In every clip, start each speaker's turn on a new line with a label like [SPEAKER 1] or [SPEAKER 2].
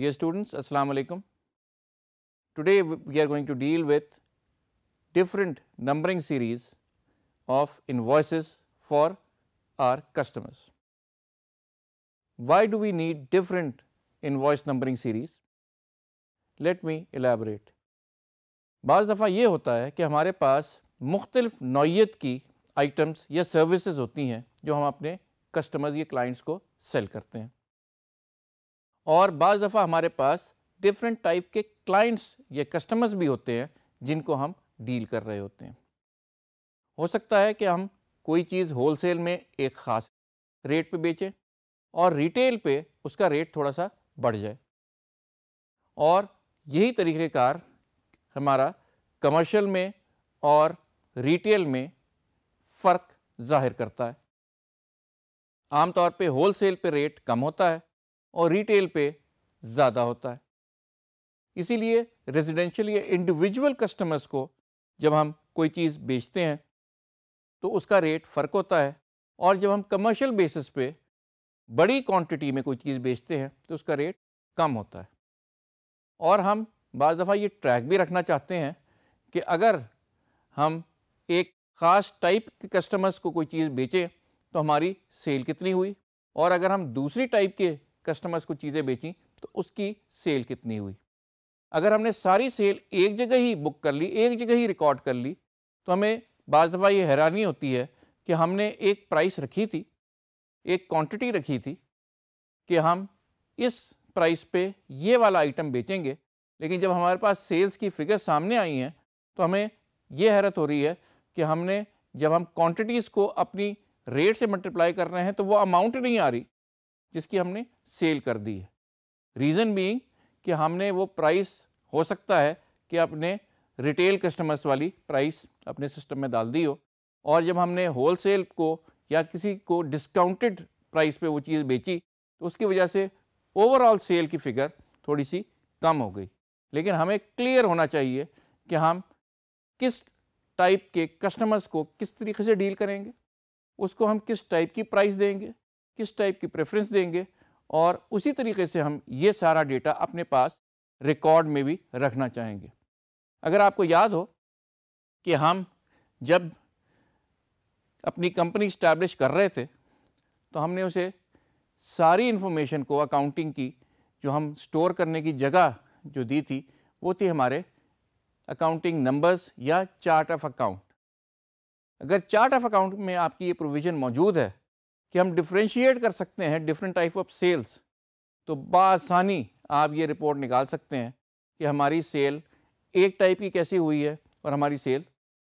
[SPEAKER 1] Dear students, Assalamu alaikum. Today we are going to deal with different numbering series of invoices for our customers. Why do we need different invoice numbering series? Let me elaborate. बाज़ दफ़ा ये होता है कि हमारे पास मुख्तलिफ नौीयत की items या सर्विसेज होती हैं जो हम अपने कस्टमर्स या क्लाइंट्स को सेल करते हैं और बज़ दफ़ा हमारे पास डिफरेंट टाइप के क्लाइंट्स या कस्टमर्स भी होते हैं जिनको हम डील कर रहे होते हैं हो सकता है कि हम कोई चीज़ होलसेल में एक ख़ास रेट पे बेचें और रिटेल पे उसका रेट थोड़ा सा बढ़ जाए और यही तरीक़ेकार हमारा कमर्शियल में और रिटेल में फ़र्क ज़ाहिर करता है आमतौर पे होलसेल पे रेट कम होता है और रिटेल पे ज़्यादा होता है इसीलिए रेजिडेंशियल या इंडिविजुअल कस्टमर्स को जब हम कोई चीज़ बेचते हैं तो उसका रेट फ़र्क होता है और जब हम कमर्शियल बेसिस पे बड़ी क्वांटिटी में कोई चीज़ बेचते हैं तो उसका रेट कम होता है और हम बज दफ़ा ये ट्रैक भी रखना चाहते हैं कि अगर हम एक ख़ास टाइप के कस्टमर्स को कोई चीज़ बेचें तो हमारी सेल कितनी हुई और अगर हम दूसरी टाइप के कस्टमर्स को चीज़ें बेची तो उसकी सेल कितनी हुई अगर हमने सारी सेल एक जगह ही बुक कर ली एक जगह ही रिकॉर्ड कर ली तो हमें बाज़ दफ़ा ये हैरानी होती है कि हमने एक प्राइस रखी थी एक क्वांटिटी रखी थी कि हम इस प्राइस पे ये वाला आइटम बेचेंगे लेकिन जब हमारे पास सेल्स की फिगर सामने आई हैं तो हमें ये हैरत हो रही है कि हमने जब हम क्वांटिटीज़ को अपनी रेट से मल्टीप्लाई कर रहे हैं तो वो अमाउंट नहीं आ रही जिसकी हमने सेल कर दी है रीज़न बीइंग कि हमने वो प्राइस हो सकता है कि अपने रिटेल कस्टमर्स वाली प्राइस अपने सिस्टम में डाल दी हो और जब हमने होल सेल को या किसी को डिस्काउंटेड प्राइस पे वो चीज़ बेची तो उसकी वजह से ओवरऑल सेल की फ़िगर थोड़ी सी कम हो गई लेकिन हमें क्लियर होना चाहिए कि हम किस टाइप के कस्टमर्स को किस तरीके से डील करेंगे उसको हम किस टाइप की प्राइस देंगे किस टाइप की प्रेफरेंस देंगे और उसी तरीके से हम ये सारा डेटा अपने पास रिकॉर्ड में भी रखना चाहेंगे अगर आपको याद हो कि हम जब अपनी कंपनी इस्टेब्लिश कर रहे थे तो हमने उसे सारी इन्फॉर्मेशन को अकाउंटिंग की जो हम स्टोर करने की जगह जो दी थी वो थी हमारे अकाउंटिंग नंबर्स या चार्ट ऑफ अकाउंट अगर चार्ट ऑफ अकाउंट में आपकी ये प्रोविज़न मौजूद है कि हम डिफ्रेंशिएट कर सकते हैं डिफरेंट टाइप ऑफ सेल्स तो बसानी आप ये रिपोर्ट निकाल सकते हैं कि हमारी सेल एक टाइप की कैसी हुई है और हमारी सेल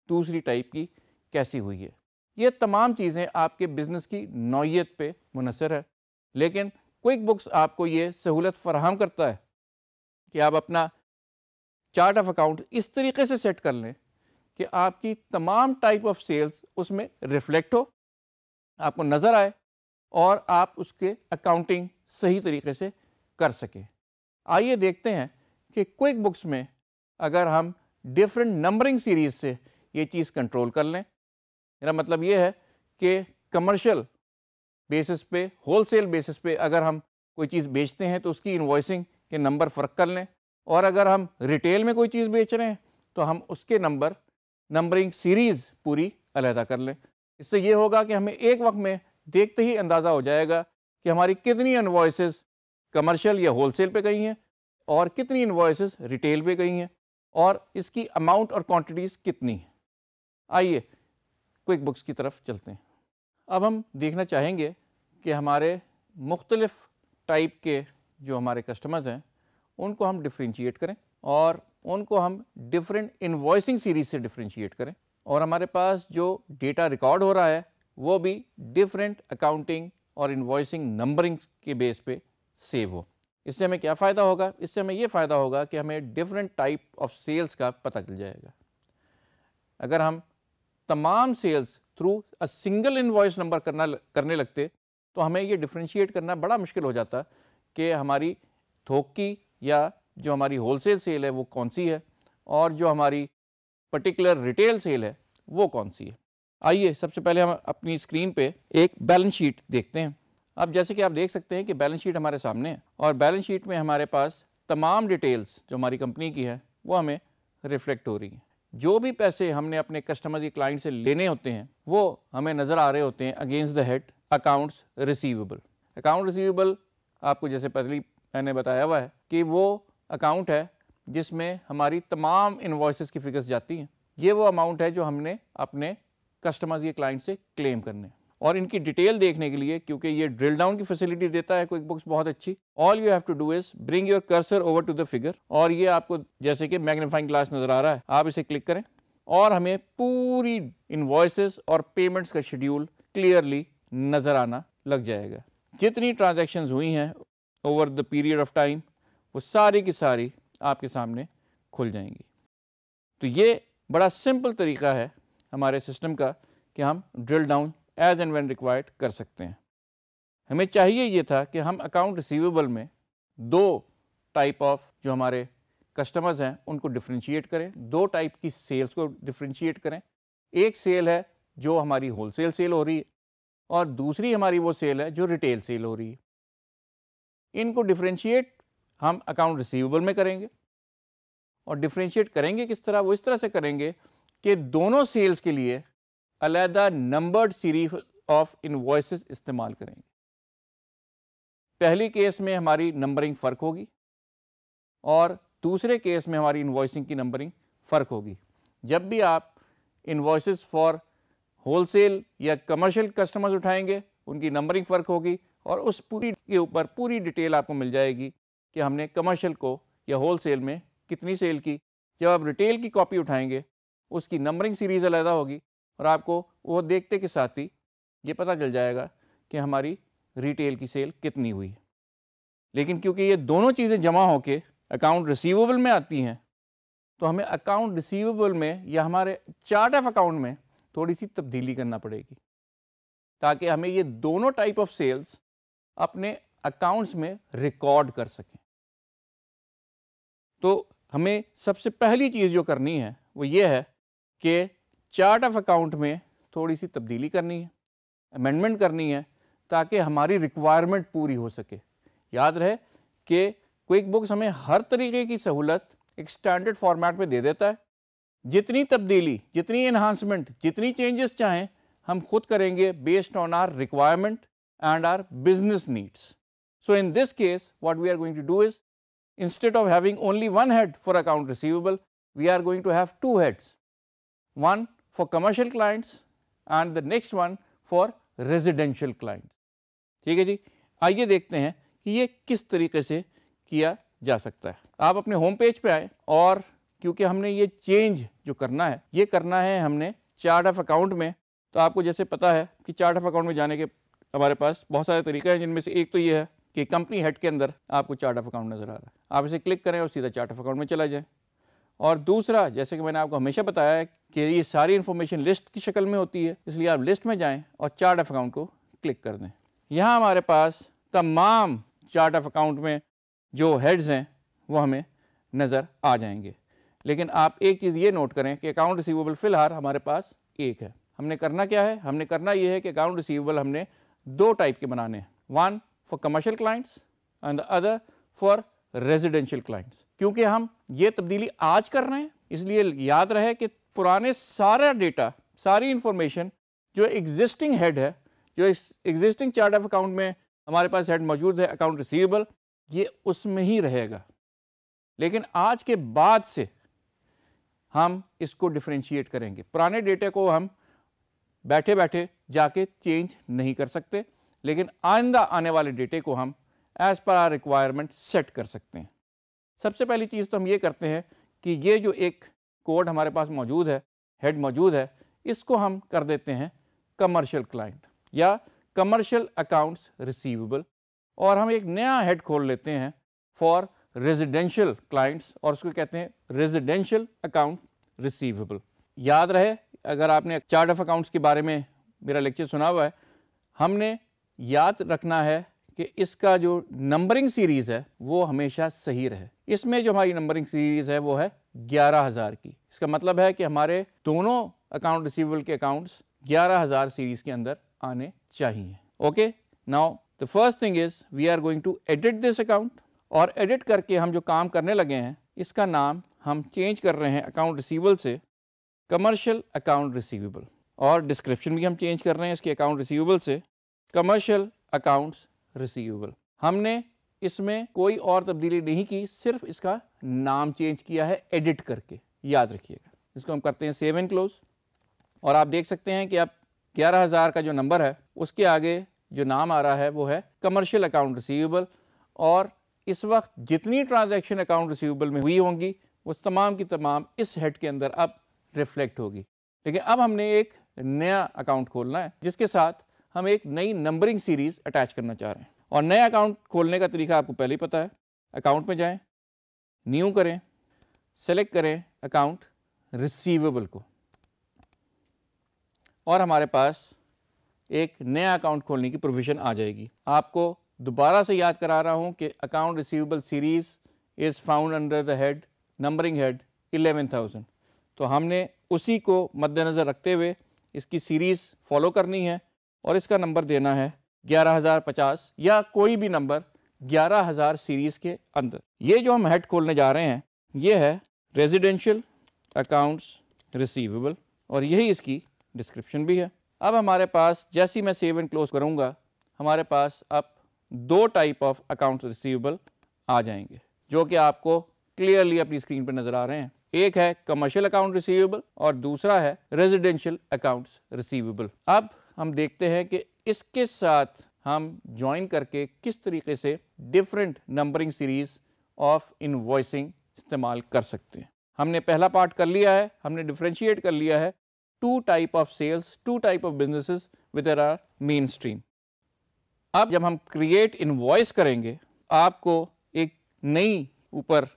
[SPEAKER 1] दूसरी टाइप की कैसी हुई है ये तमाम चीज़ें आपके बिज़नेस की नौीयत पे मुनसर है लेकिन क्विक बुक्स आपको ये सहूलत फराहम करता है कि आप अपना चार्ट ऑफ अकाउंट इस तरीके से सेट कर लें कि आपकी तमाम टाइप ऑफ सेल्स उसमें रिफ्लेक्ट हो आपको नज़र आए और आप उसके अकाउंटिंग सही तरीके से कर सकें आइए देखते हैं कि क्विक बुक्स में अगर हम डिफरेंट नंबरिंग सीरीज़ से ये चीज़ कंट्रोल कर लें मेरा मतलब ये है कि कमर्शियल बेसिस पे होलसेल बेसिस पे अगर हम कोई चीज़ बेचते हैं तो उसकी इन्वॉइसिंग के नंबर फ़र्क कर लें और अगर हम रिटेल में कोई चीज़ बेच रहे हैं तो हम उसके नंबर नंबरिंग सीरीज़ पूरी अलहदा कर लें इससे ये होगा कि हमें एक वक्त में देखते ही अंदाज़ा हो जाएगा कि हमारी कितनी इन्वॉइसेस कमर्शियल या होलसेल पे गई हैं और कितनी इन्वॉइसेस रिटेल पे गई हैं और इसकी अमाउंट और क्वांटिटीज़ कितनी हैं आइए क्विक बुक्स की तरफ चलते हैं अब हम देखना चाहेंगे कि हमारे मुख्तलफ़ टाइप के जो हमारे कस्टमर्स हैं उनको हम डिफ्रेंशिएट करें और उनको हम डिफरेंट इन्वॉइसिंग सीरीज़ से डिफ्रेंशिएट करें और हमारे पास जो डेटा रिकॉर्ड हो रहा है वो भी डिफरेंट अकाउंटिंग और इन्वॉइसिंग नंबरिंग के बेस पे सेव हो इससे हमें क्या फ़ायदा होगा इससे हमें ये फ़ायदा होगा कि हमें डिफरेंट टाइप ऑफ सेल्स का पता चल जाएगा अगर हम तमाम sales through a single invoice number करना करने लगते तो हमें ये डिफ्रेंशिएट करना बड़ा मुश्किल हो जाता कि हमारी थोक की या जो हमारी होलसेल सेल है वो कौन सी है और जो हमारी पर्टिकुलर रिटेल सेल है वो कौन सी है आइए सबसे पहले हम अपनी स्क्रीन पे एक बैलेंस शीट देखते हैं अब जैसे कि आप देख सकते हैं कि बैलेंस शीट हमारे सामने है और बैलेंस शीट में हमारे पास तमाम डिटेल्स जो हमारी कंपनी की है वो हमें रिफ्लेक्ट हो रही है जो भी पैसे हमने अपने कस्टमर या क्लाइंट से लेने होते हैं वो हमें नज़र आ रहे होते हैं against the head accounts receivable account receivable आपको जैसे पहले मैंने बताया हुआ है कि वो अकाउंट है जिसमें हमारी तमाम इन्वॉइस की फिगर्स जाती हैं ये वो अमाउंट है जो हमने अपने कस्टमर्स या क्लाइंट से क्लेम करने और इनकी डिटेल देखने के लिए क्योंकि ये ड्रिल डाउन की फैसिलिटी देता है क्विक बुक्स बहुत अच्छी all you have to do is bring your cursor over to the figure और ये आपको जैसे कि मैग्नीफाइंग ग्लास नज़र आ रहा है आप इसे क्लिक करें और हमें पूरी इन्वॉइसेस और पेमेंट्स का शेड्यूल क्लियरली नज़र आना लग जाएगा जितनी ट्रांजेक्शन हुई हैं over the period of time वो सारी की सारी आपके सामने खुल जाएंगी तो ये बड़ा सिंपल तरीका है हमारे सिस्टम का कि हम drill down as and when required कर सकते हैं हमें चाहिए ये था कि हम अकाउंट रिसीवेबल में दो टाइप ऑफ जो हमारे कस्टमर्स हैं उनको डिफ्रेंशिएट करें दो टाइप की सेल्स को डिफ्रेंशिएट करें एक सेल है जो हमारी होलसेल सेल हो रही है और दूसरी हमारी वो सेल है जो रिटेल सेल हो रही है इनको डिफ्रेंशिएट हम अकाउंट रिसीवेबल में करेंगे और डिफ्रेंशिएट करेंगे किस तरह वो इस तरह से करेंगे कि दोनों सेल्स के लिए अलहदा नंबर्ड सीरीज ऑफ इन्वॉइसेस इस्तेमाल करेंगे पहली केस में हमारी नंबरिंग फ़र्क होगी और दूसरे केस में हमारी इन्वॉइसिंग की नंबरिंग फ़र्क होगी जब भी आप इन्वॉइस फॉर होलसेल या कमर्शियल कस्टमर्स उठाएंगे उनकी नंबरिंग फ़र्क होगी और उस पूरी के ऊपर पूरी डिटेल आपको मिल जाएगी कि हमने कमर्शियल को या होल सेल में कितनी सेल की जब आप रिटेल की कॉपी उठाएंगे उसकी नंबरिंग सीरीज़ अलहदा होगी और आपको वो देखते के साथ ही ये पता चल जाएगा कि हमारी रिटेल की सेल कितनी हुई है लेकिन क्योंकि ये दोनों चीज़ें जमा होकर अकाउंट रिसीवेबल में आती हैं तो हमें अकाउंट रिसीवेबल में या हमारे चार्ट ऑफ अकाउंट में थोड़ी सी तब्दीली करना पड़ेगी ताकि हमें ये दोनों टाइप ऑफ सेल्स अपने अकाउंट्स में रिकॉर्ड कर सकें तो हमें सबसे पहली चीज़ जो करनी है वो ये है कि चार्ट ऑफ अकाउंट में थोड़ी सी तब्दीली करनी है अमेंडमेंट करनी है ताकि हमारी रिक्वायरमेंट पूरी हो सके याद रहे कि क्विक बुक्स हमें हर तरीके की सहूलत एक स्टैंडर्ड फॉर्मेट में दे देता है जितनी तब्दीली जितनी इन्हांसमेंट जितनी चेंजेस चाहें हम खुद करेंगे based on our requirement and our business needs So, in this case what we are going to do is instead of having only one head for account receivable, we are going to have two heads, one for commercial clients and the next one for residential clients. ठीक है जी आइए देखते हैं कि ये किस तरीके से किया जा सकता है आप अपने होम पेज पे आए और क्योंकि हमने ये चेंज जो करना है ये करना है हमने चार्ट ऑफ अकाउंट में तो आपको जैसे पता है कि चार्ट ऑफ अकाउंट में जाने के हमारे पास बहुत सारे तरीके हैं जिनमें से एक तो ये है कि कंपनी हेड के अंदर आपको चार्ट ऑफ अकाउंट नज़र आ रहा है आप इसे क्लिक करें और सीधा चार्ट ऑफ अकाउंट में चला जाए और दूसरा जैसे कि मैंने आपको हमेशा बताया है कि ये सारी इन्फॉर्मेशन लिस्ट की शक्ल में होती है इसलिए आप लिस्ट में जाएँ और चार्ट ऑफ अकाउंट को क्लिक कर दें यहाँ हमारे पास तमाम चार्ट ऑफ अकाउंट में जो हेड्स हैं वो हमें नज़र आ जाएंगे लेकिन आप एक चीज़ ये नोट करें कि अकाउंट रिसीवेबल फ़िलहाल हमारे पास एक है हमने करना क्या है हमने करना ये है कि अकाउंट रिसीवेबल हमने दो टाइप के बनाने हैं one for commercial clients and other for residential clients क्योंकि हम ये तब्दीली आज कर रहे हैं इसलिए याद रहे कि पुराने सारा डेटा सारी इंफॉर्मेशन जो एग्जिस्टिंग हेड है जो एग्जिस्टिंग चार्ट ऑफ अकाउंट में हमारे पास हेड मौजूद है अकाउंट रिसीवेबल ये उसमें ही रहेगा लेकिन आज के बाद से हम इसको डिफ्रेंशिएट करेंगे पुराने डेटा को हम बैठे बैठे जाके चेंज नहीं कर सकते लेकिन आइंदा आने वाले डेटे को हम as per are requirement set कर सकते हैं सबसे पहली चीज़ तो हम ये करते हैं कि ये जो एक कोड हमारे पास मौजूद है हेड मौजूद है इसको हम कर देते हैं कमर्शियल क्लाइंट या कमर्शियल अकाउंट्स रिसीवेबल और हम एक नया हेड खोल लेते हैं फॉर रेजिडेंशियल क्लाइंट्स और उसको कहते हैं रेजिडेंशियल अकाउंट रिसीवेबल याद रहे अगर आपने चार्ट ऑफ अकाउंट्स के बारे में मेरा लेक्चर सुना हुआ है हमने याद रखना है कि इसका जो नंबरिंग सीरीज़ है वो हमेशा सही रहे इसमें जो हमारी नंबरिंग सीरीज़ है वो है ग्यारह हज़ार की इसका मतलब है कि हमारे दोनों अकाउंट रिसीवेबल के अकाउंट्स ग्यारह हज़ार सीरीज़ के अंदर आने चाहिए okay now the first thing is we are going to edit this account और एडिट करके हम जो काम करने लगे हैं इसका नाम हम चेंज कर रहे हैं अकाउंट रिसीवेबल से कमर्शियल अकाउंट रिसीवेबल और डिस्क्रिप्शन भी हम चेंज कर रहे हैं इसके अकाउंट रिसीवेबल से कमर्शियल अकाउंट्स रिसीवेबल हमने इसमें कोई और तब्दीली नहीं की सिर्फ इसका नाम चेंज किया है एडिट करके याद रखिएगा इसको हम करते हैं सेव क्लोज और आप देख सकते हैं कि आप ग्यारह हज़ार का जो नंबर है उसके आगे जो नाम आ रहा है वो है कमर्शियल अकाउंट रिसीवेबल और इस वक्त जितनी ट्रांजैक्शन अकाउंट रिसीवेबल में हुई होंगी वो तमाम की तमाम इस हेड के अंदर अब रिफ्लेक्ट होगी लेकिन अब हमने एक नया अकाउंट खोलना है जिसके साथ हम एक नई नंबरिंग सीरीज अटैच करना चाह रहे हैं और नया अकाउंट खोलने का तरीका आपको पहले ही पता है अकाउंट में जाएं न्यू करें सेलेक्ट करें अकाउंट रिसीवेबल को और हमारे पास एक नया अकाउंट खोलने की प्रोविज़न आ जाएगी आपको दोबारा से याद करा रहा हूं कि account receivable series is found under the head numbering head 11,000 तो हमने उसी को मद्देनज़र रखते हुए इसकी सीरीज़ फॉलो करनी है और इसका नंबर देना है ग्यारह हज़ार पचास या कोई भी नंबर ग्यारह हज़ार सीरीज़ के अंदर ये जो हम हेड खोलने जा रहे हैं ये है रेजिडेंशियल अकाउंट्स रिसीवेबल और यही इसकी डिस्क्रिप्शन भी है अब हमारे पास जैसी मैं सेव एंड क्लोज करूँगा हमारे पास अब दो टाइप ऑफ अकाउंट्स रिसीवेबल आ जाएंगे जो कि आपको क्लियरली अपनी स्क्रीन पर नज़र आ रहे हैं एक है कमर्शियल अकाउंट रिसीवेबल और दूसरा है रेजिडेंशियल अकाउंट्स रिसीवेबल अब हम देखते हैं कि इसके साथ हम ज्वाइन करके किस तरीके से different numbering series of voicing इस्तेमाल कर सकते हैं हमने पहला पार्ट कर लिया है हमने डिफ्रेंशिएट कर लिया है two type of sales two type of businesses with our main stream अब जब हम क्रिएट वॉइस करेंगे आपको एक नई ऊपर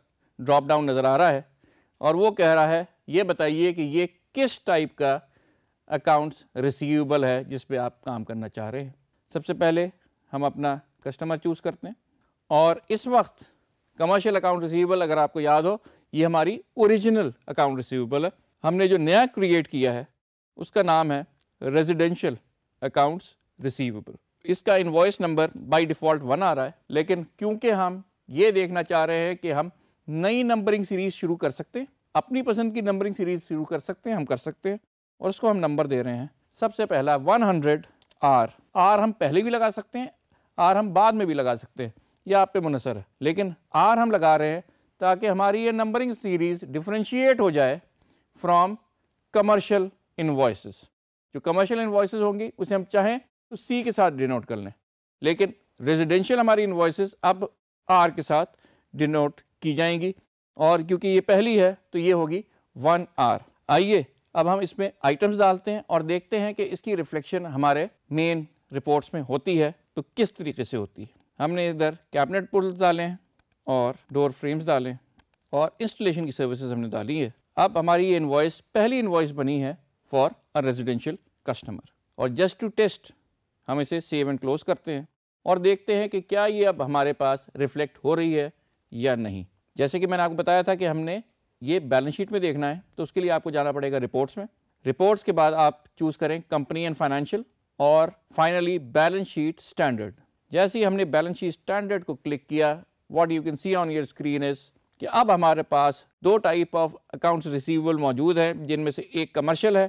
[SPEAKER 1] ड्रॉप डाउन नज़र आ रहा है और वो कह रहा है ये बताइए कि ये किस टाइप का अकाउंट्स रिसीवेबल है जिस पे आप काम करना चाह रहे हैं सबसे पहले हम अपना कस्टमर चूज़ करते हैं और इस वक्त कमर्शियल अकाउंट रिसीवेबल अगर आपको याद हो ये हमारी ओरिजिनल अकाउंट रिसीवेबल है हमने जो नया क्रिएट किया है उसका नाम है रेजिडेंशियल अकाउंट्स रिसीवेबल इसका invoice number by default one आ रहा है लेकिन क्योंकि हम ये देखना चाह रहे हैं कि हम नई नंबरिंग सीरीज़ शुरू कर सकते हैं अपनी पसंद की नंबरिंग सीरीज़ शुरू कर सकते हैं हम कर सकते हैं और उसको हम नंबर दे रहे हैं सबसे पहला 100 हंड्रेड आर आर हम पहले भी लगा सकते हैं आर हम बाद में भी लगा सकते हैं यह आप पे मुनसर है लेकिन आर हम लगा रहे हैं ताकि हमारी ये नंबरिंग सीरीज़ डिफ्रेंशिएट हो जाए फ्रॉम कमर्शियल इन्वॉइसेस जो कमर्शियल इन्वॉइसेस होंगी उसे हम चाहें तो सी के साथ डिनोट कर लें लेकिन रेजिडेंशियल हमारी इन्वॉइसेस अब आर के साथ डिनोट की जाएंगी और क्योंकि ये पहली है तो ये होगी वन आर आइए अब हम इसमें आइटम्स डालते हैं और देखते हैं कि इसकी रिफ्लेक्शन हमारे मेन रिपोर्ट्स में होती है तो किस तरीके से होती है हमने इधर कैबिनेट पुल्स डालें और डोर फ्रेम्स डालें और इंस्टॉलेशन की सर्विसेज हमने डाली है अब हमारी ये इन्वॉइस पहली इन्वॉइस बनी है फॉर अ रेजिडेंशियल कस्टमर और जस्ट टू टेस्ट हम इसे सेव एंड क्लोज करते हैं और देखते हैं कि क्या ये अब हमारे पास रिफ्लेक्ट हो रही है या नहीं जैसे कि मैंने आपको बताया था कि हमने ये बैलेंस शीट में देखना है तो उसके लिए आपको जाना पड़ेगा रिपोर्ट्स में रिपोर्ट्स के बाद आप चूज़ करें कंपनी एंड फाइनेंशियल और फाइनली बैलेंस शीट स्टैंडर्ड जैसे ही हमने बैलेंस शीट स्टैंडर्ड को क्लिक किया what you can see on your screen is कि अब हमारे पास दो टाइप ऑफ अकाउंट्स रिसीवेबल मौजूद हैं जिनमें से एक कमर्शियल है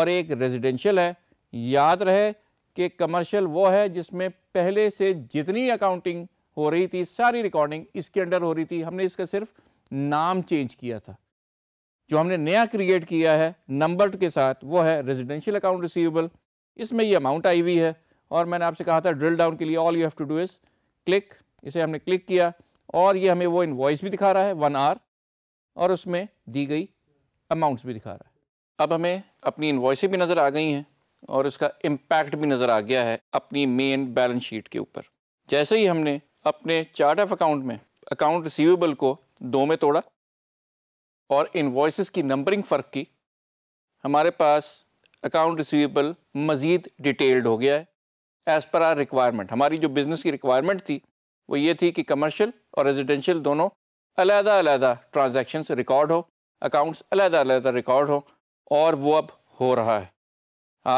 [SPEAKER 1] और एक रेजिडेंशियल है याद रहे कि कमर्शियल वो है जिसमें पहले से जितनी अकाउंटिंग हो रही थी सारी रिकॉर्डिंग इसके अंडर हो रही थी हमने इसका सिर्फ नाम चेंज किया था जो हमने नया क्रिएट किया है नंबर के साथ वो है रेजिडेंशियल अकाउंट रिसीवेबल इसमें ये अमाउंट आई हुई है और मैंने आपसे कहा था ड्रिल डाउन के लिए all you have to do is click इसे हमने क्लिक किया और ये हमें वो इन भी दिखा रहा है वन आर और उसमें दी गई अमाउंट्स भी दिखा रहा है अब हमें अपनी इन भी नज़र आ गई हैं और उसका इम्पैक्ट भी नज़र आ गया है अपनी मेन बैलेंस शीट के ऊपर जैसे ही हमने अपने चार्ट ऑफ अकाउंट में अकाउंट रिसीवेबल को दो में तोड़ा और इन्वॉइसेस की नंबरिंग फ़र्क की हमारे पास अकाउंट रिसीवेबल मज़ीद डिटेल्ड हो गया है एज़ पर आर रिक्वायरमेंट हमारी जो बिज़नेस की रिक्वायरमेंट थी वो ये थी कि कमर्शियल और रेजिडेंशियल दोनों अलहदा अलहदा ट्रांजेक्शन रिकॉर्ड हो अकाउंट्स अलहदा अलहदा रिकॉर्ड हो और वो अब हो रहा है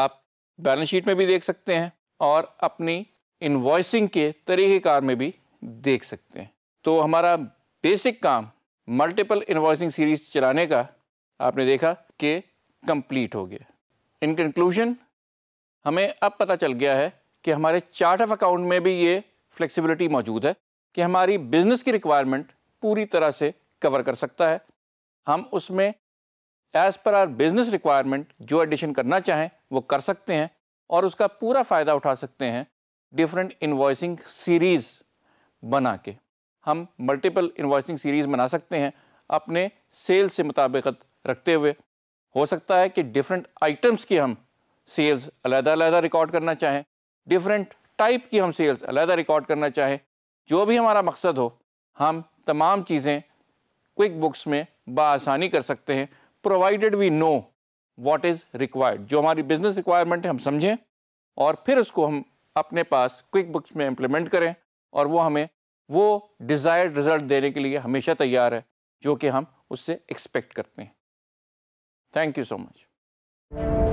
[SPEAKER 1] आप बैलेंस शीट में भी देख सकते हैं और अपनी इन्वॉइसिंग के तरीक़ेकार में भी देख सकते हैं तो हमारा बेसिक काम मल्टीपल इन्वॉइसिंग सीरीज चलाने का आपने देखा कि कंप्लीट हो गया इन कंक्लूजन हमें अब पता चल गया है कि हमारे चार्ट ऑफ अकाउंट में भी ये फ्लेक्सिबिलिटी मौजूद है कि हमारी बिज़नेस की रिक्वायरमेंट पूरी तरह से कवर कर सकता है हम उसमें as per our business requirement जो एडिशन करना चाहें वो कर सकते हैं और उसका पूरा फ़ायदा उठा सकते हैं डिफरेंट इन्वॉइसिंग सीरीज़ बना के हम मल्टीपल इन्वाइसिंग सीरीज़ बना सकते हैं अपने सेल्स से मुताबिकत रखते हुए हो सकता है कि डिफरेंट आइटम्स की हम सेल्स अलहदा रिकॉर्ड करना चाहें डिफरेंट टाइप की हम सेल्स अलहदा रिकॉर्ड करना चाहें जो भी हमारा मकसद हो हम तमाम चीज़ें क्विक बुक्स में बसानी कर सकते हैं provided we know what is required जो हमारी बिज़नेस रिक्वायरमेंट है हम समझें और फिर उसको हम अपने पास क्विक बुक्स में इम्प्लीमेंट करें और वो हमें वो डिज़ायर्ड रिज़ल्ट देने के लिए हमेशा तैयार है जो कि हम उससे एक्सपेक्ट करते हैं थैंक यू सो मच